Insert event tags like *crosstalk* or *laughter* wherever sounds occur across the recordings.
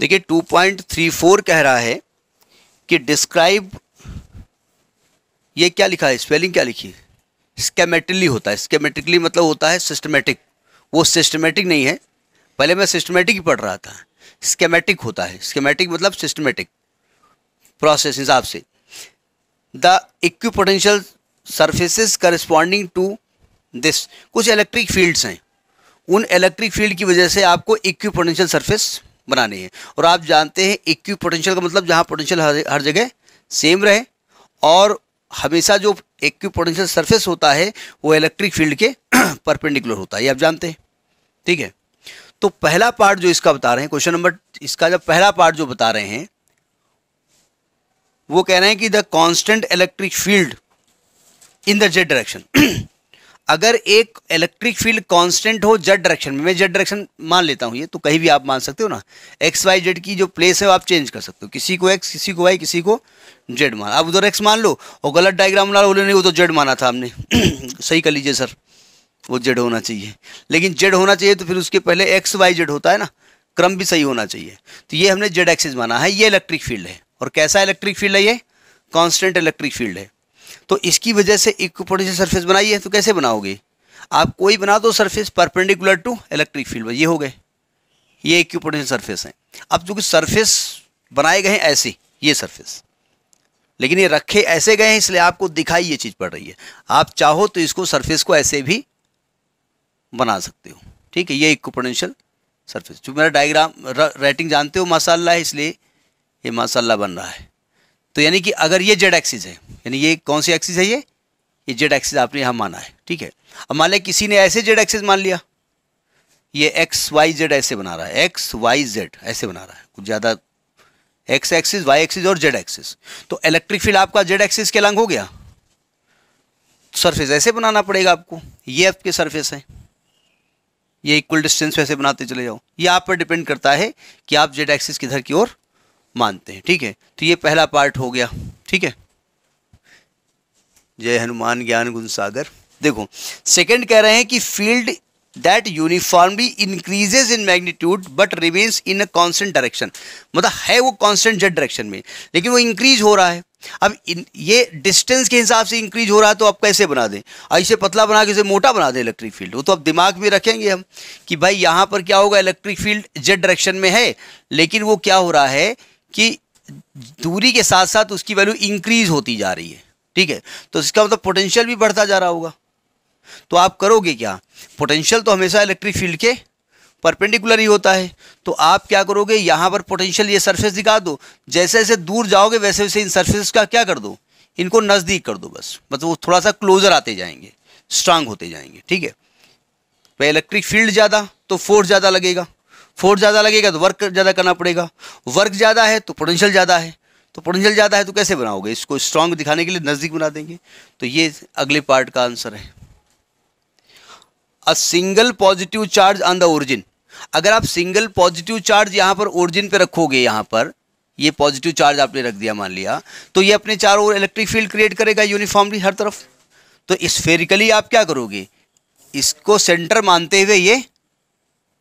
देखिए 2.34 कह रहा है कि डिस्क्राइब ये क्या लिखा है स्पेलिंग क्या लिखी स्केमेटिकली होता है स्केमेटिकली मतलब होता है सिस्टमेटिक वो सिस्टमेटिक नहीं है पहले मैं सिस्टमेटिक ही पढ़ रहा था स्केमेटिक होता है स्केमेटिक मतलब सिस्टमेटिक प्रोसेस हिसाब से the equipotential surfaces corresponding to this कुछ इलेक्ट्रिक फील्ड्स हैं उन इलेक्ट्रिक फील्ड की वजह से आपको इक्विपोटेंशियल सर्फेस बनानी है और आप जानते हैं इक्वी पोटेंशियल का मतलब जहाँ पोटेंशियल हर हर जगह सेम रहे और हमेशा जो इक्वी पोटेंशियल सर्फेस होता है वो इलेक्ट्रिक फील्ड के परपेंडिकुलर *clears throat* होता है ये आप जानते हैं ठीक है तो पहला पार्ट जो इसका बता रहे हैं क्वेश्चन नंबर इसका जब पहला पार्ट जो बता रहे हैं वो कह रहे हैं कि the constant electric field in the Z direction अगर एक इलेक्ट्रिक फील्ड कांस्टेंट हो जेड डायरेक्शन में मैं जेड डायरेक्शन मान लेता हूँ ये तो कहीं भी आप मान सकते हो ना एक्स वाई जेड की जो प्लेस है वो आप चेंज कर सकते हो किसी को एक्स किसी को वाई किसी को जेड मान आप उधर एक्स मान लो और गलत डायग्राम ला बोले नहीं वो तो जेड माना था हमने *clears throat* सही कर लीजिए सर वो जेड होना चाहिए लेकिन जेड होना चाहिए तो फिर उसके पहले एक्स वाई जेड होता है ना क्रम भी सही होना चाहिए तो ये हमने जेड एक्सिस माना है ये इलेक्ट्रिक फील्ड है और कैसा इलेक्ट्रिक फील्ड है ये कॉन्स्टेंट इलेक्ट्रिक फील्ड है तो इसकी वजह से इक्विपोटेंशियल सरफेस बनाई है तो कैसे बनाओगे आप कोई बना दो surface perpendicular to electric field ये हो गए ये इक्विपोटेंशियल सरफेस हैं अब कि सरफेस बनाए गए हैं ऐसे ये सरफेस लेकिन ये रखे ऐसे गए हैं इसलिए आपको दिखाई ये चीज़ पड़ रही है आप चाहो तो इसको सरफेस को ऐसे भी बना सकते हो ठीक है ये इक्विपोटेंशियल सरफेस जो मेरा डायग्राम राइटिंग जानते हो माशाला है इसलिए ये माशाला बन रहा है तो यानी कि अगर ये जेड एक्सिस है यानी ये कौन सी एक्सिस है ये ये जेड एक्सिस आपने यहाँ माना है ठीक है अब मान लिया किसी ने ऐसे जेड एक्सिस मान लिया ये एक्स वाई जेड ऐसे बना रहा है एक्स वाई जेड ऐसे बना रहा है कुछ ज़्यादा एक्स एक्सिस वाई एक्सिस और जेड एक्सिस तो इलेक्ट्रिक फील्ड आपका जेड एक्सिस के लंग हो गया सरफेस ऐसे बनाना पड़ेगा आपको ये आपके सरफेस है ये इक्वल डिस्टेंस वैसे बनाते चले जाओ ये आप पर डिपेंड करता है कि आप जेड एक्सिस किधर की ओर मानते हैं ठीक है तो ये पहला पार्ट हो गया ठीक है जय हनुमान ज्ञान गुण सागर देखो सेकंड कह रहे हैं कि field that uniformly increases in magnitude but remains in a constant direction मतलब है वो कॉन्स्टेंट जेड डायरेक्शन में लेकिन वो इंक्रीज हो रहा है अब इन, ये डिस्टेंस के हिसाब से इंक्रीज हो रहा है तो आप कैसे बना दें ऐसे पतला बना के इसे मोटा बना दें इलेक्ट्रिक फील्ड वो तो अब दिमाग में रखेंगे हम कि भाई यहाँ पर क्या होगा इलेक्ट्रिक फील्ड जेड डायरेक्शन में है लेकिन वो क्या हो रहा है कि दूरी के साथ साथ उसकी वैल्यू इंक्रीज होती जा रही है ठीक है तो इसका मतलब पोटेंशियल भी बढ़ता जा रहा होगा तो आप करोगे क्या पोटेंशियल तो हमेशा इलेक्ट्रिक फील्ड के परपेंडिकुलर ही होता है तो आप क्या करोगे यहाँ पर पोटेंशियल ये सरफेस दिखा दो जैसे जैसे दूर जाओगे वैसे वैसे इन सर्फेस का क्या कर दो इनको नज़दीक कर दो बस मतलब वो थोड़ा सा क्लोजर आते जाएंगे स्ट्रांग होते जाएंगे ठीक है वह इलेक्ट्रिक फील्ड ज़्यादा तो फोर्स ज़्यादा लगेगा फोर्स ज़्यादा लगेगा तो वर्क ज़्यादा करना पड़ेगा वर्क ज़्यादा है तो पोटेंशियल ज़्यादा है तो पोटेंशियल ज़्यादा है तो कैसे बनाओगे इसको स्ट्रांग दिखाने के लिए नज़दीक बना देंगे तो ये अगले पार्ट का आंसर है a single positive charge on the origin अगर आप सिंगल पॉजिटिव चार्ज यहाँ पर ओरिजिन पे रखोगे यहाँ पर ये पॉजिटिव चार्ज आपने रख दिया मान लिया तो ये अपने चारों ओर इलेक्ट्रिक फील्ड क्रिएट करेगा यूनिफॉर्मली हर तरफ तो स्फेरिकली आप क्या करोगे इसको सेंटर मानते हुए ये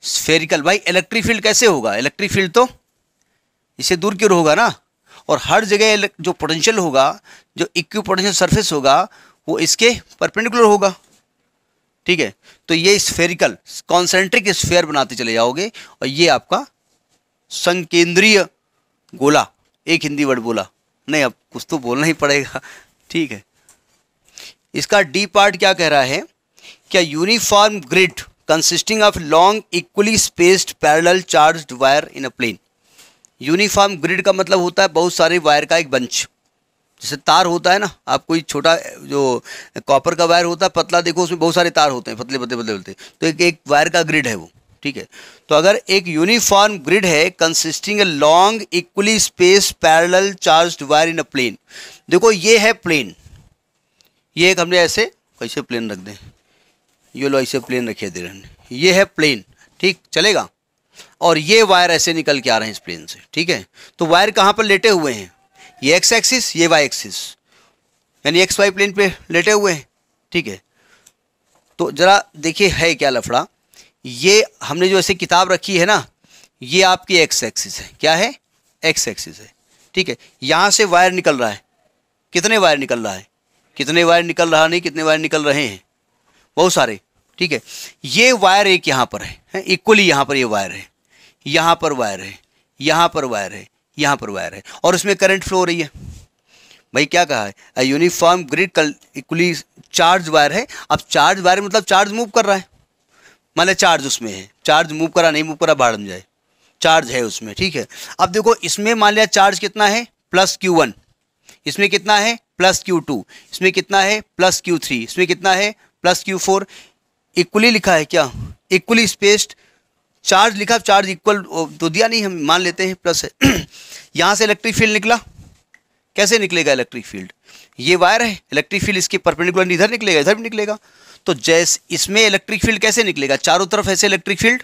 स्फेरिकल भाई इलेक्ट्रिक फील्ड कैसे होगा इलेक्ट्रिक फील्ड तो इससे दूर क्यों होगा ना और हर जगह जो पोटेंशियल होगा जो इक्व पोटेंशियल सर्फेस होगा वो इसके परपेंडिकुलर होगा ठीक है तो ये स्फेरिकल कॉन्सेंट्रिक स्फेयर बनाते चले जाओगे और ये आपका संकेंद्रीय गोला एक हिंदी वर्ड बोला नहीं अब कुछ तो बोलना ही पड़ेगा ठीक है इसका डी पार्ट क्या कह रहा है क्या uniform grid consisting of long equally spaced parallel charged wire in a plane uniform grid का मतलब होता है बहुत सारे वायर का एक बंच जैसे तार होता है ना आप कोई छोटा जो कॉपर का वायर होता है पतला देखो उसमें बहुत सारे तार होते हैं पतले पतले पतले पतले तो एक एक वायर का ग्रिड है वो ठीक है तो अगर एक यूनिफॉर्म ग्रिड है consisting a long equally space parallel charge wire in a plane देखो ये है प्लेन ये एक हमने ऐसे कैसे प्लेन रख दें ये लो ऐसे प्लेन रखे दे रहे हैं ये है प्लेन ठीक चलेगा और ये वायर ऐसे निकल के आ रहे हैं इस प्लेन से ठीक है तो वायर कहाँ पर लेटे हुए हैं ये एक्स एक्सिस ये वाई एक्सिस यानी एक्स वाई प्लेन पे लेटे हुए हैं ठीक है तो ज़रा देखिए है क्या लफड़ा ये हमने जो ऐसे किताब रखी है ना ये आपकी एक्स एक्सिस है क्या है एक्स एक्सिस है ठीक है यहाँ से वायर निकल रहा है कितने वायर निकल रहा है कितने वायर निकल रहा नहीं कितने वायर निकल रहे हैं बहुत सारे ठीक है ये वायर एक यहां पर है इक्वली यहां पर ये वायर है यहां पर वायर है यहां पर वायर है यहां पर वायर है और उसमें करंट फ्लो हो रही है भाई क्या कहा है यूनिफॉर्म ग्रिड कल इक्वली चार्ज वायर है अब चार्ज वायर मतलब चार्ज मूव कर रहा है मान चार्ज उसमें है चार्ज मूव करा नहीं मूव करा बाढ़ जाए चार्ज है उसमें ठीक है अब देखो इसमें मान लिया चार्ज कितना है प्लस क्यू वन इसमें कितना है प्लस क्यू टू इसमें कितना है प्लस क्यू थ्री इसमें कितना है प्लस क्यू फोर इक्वली लिखा है क्या इक्वली स्पेस्ड चार्ज लिखा चार्ज इक्वल तो दिया नहीं हम मान लेते हैं प्लस है *clears throat* यहाँ से इलेक्ट्रिक फील्ड निकला कैसे निकलेगा इलेक्ट्रिक फील्ड ये वायर है इलेक्ट्रिक फील्ड इसके परपेंडिकुलर इधर निकलेगा इधर भी निकलेगा तो जैस इसमें इलेक्ट्रिक फील्ड कैसे निकलेगा चारों तरफ ऐसे इलेक्ट्रिक फील्ड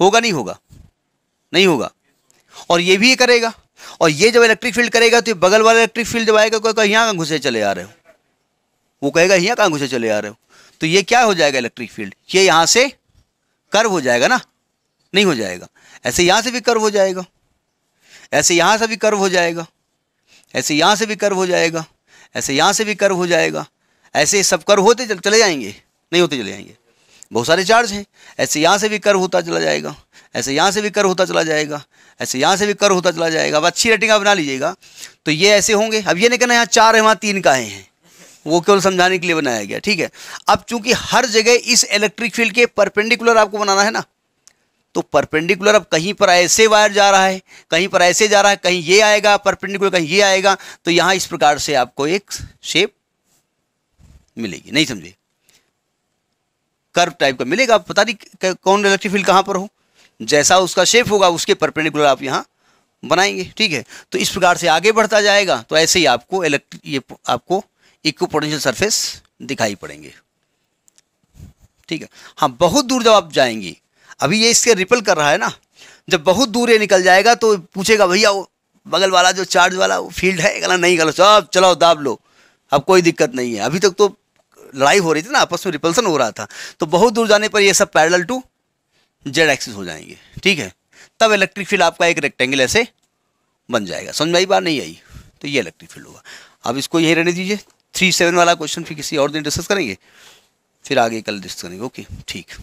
होगा नहीं होगा नहीं होगा और ये भी ये करेगा और ये जब इलेक्ट्रिक फील्ड करेगा तो ये बगल वाला इलेक्ट्रिक फील्ड जब आएगा कोई यहाँ घुसे चले आ रहे हो वो कहेगा यहाँ कहाँ घुसे चले आ रहे हो तो ये क्या हो जाएगा इलेक्ट्रिक फील्ड ये यहाँ से कर्व हो जाएगा ना नहीं हो जाएगा ऐसे यहाँ से भी कर्व हो जाएगा ऐसे यहाँ से भी कर्व हो जाएगा ऐसे यहाँ से भी कर्व हो जाएगा ऐसे यहाँ से भी कर्व हो जाएगा ऐसे सब कर्व होते चले जाएंगे नहीं होते चले जाएंगे बहुत सारे चार्ज हैं ऐसे यहाँ से भी कर्व होता चला जाएगा ऐसे यहाँ से भी कर्व होता चला जाएगा ऐसे यहाँ से भी कर्व होता चला जाएगा अब अच्छी रेटिंग आप बना लीजिएगा तो ये ऐसे होंगे अब ये नहीं कहना यहाँ चार है वहाँ तीन का हैं वो केवल समझाने के लिए बनाया गया ठीक है अब चूंकि हर जगह इस इलेक्ट्रिक फील्ड के परपेंडिकुलर आपको बनाना है ना तो परपेंडिकुलर अब कहीं पर ऐसे वायर जा रहा है कहीं पर ऐसे जा रहा है कहीं ये आएगा परपेंडिकुलर कहीं ये आएगा तो यहां इस प्रकार से आपको एक शेप मिलेगी नहीं समझे कर्व टाइप का मिलेगा आप पता नहीं कौन इलेक्ट्रिक फील्ड कहां पर हो जैसा उसका शेप होगा उसके परपेंडिकुलर आप यहां बनाएंगे ठीक है तो इस प्रकार से आगे बढ़ता जाएगा तो ऐसे ही आपको इलेक्ट्रिक ये आपको इक्वपोटेंशियल सरफेस दिखाई पड़ेंगे ठीक है हाँ बहुत दूर जब आप जाएंगी अभी ये इसके रिपल कर रहा है ना जब बहुत दूर ये निकल जाएगा तो पूछेगा भैया वो बगल वाला जो चार्ज वाला वो फील्ड है गला नहीं गलत आप चलाओ दाब लो अब कोई दिक्कत नहीं है अभी तक तो लड़ाई हो रही थी ना आपस में रिपल्सन हो रहा था तो बहुत दूर जाने पर ये सब पैरल टू जेड एक्सिस हो जाएंगे ठीक है तब इलेक्ट्रिक फील्ड आपका एक रेक्टेंगल ऐसे बन जाएगा समझ में आई बार नहीं आई तो ये इलेक्ट्रिक फील्ड होगा अब इसको यही रहने दीजिए थ्री सेवन वाला क्वेश्चन फिर किसी और दिन डिस्कस करेंगे फिर आगे कल डिस्कस करेंगे ओके ठीक